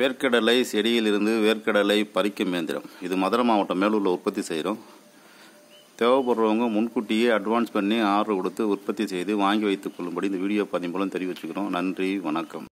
வேர்க்கடலை செடியிலிருந்து வேர்க்கடலை பறிக்கும் இயந்திரம் இது மதுரை மாவட்டம் மேலூரில் உற்பத்தி செய்கிறோம் தேவைப்படுறவங்க முன்கூட்டியே அட்வான்ஸ் பண்ணி ஆர்டர் கொடுத்து உற்பத்தி செய்து வாங்கி வைத்துக் கொள்ளும்படி இந்த வீடியோ பதிவு மூலம் தெரிவிச்சுக்கிறோம் நன்றி வணக்கம்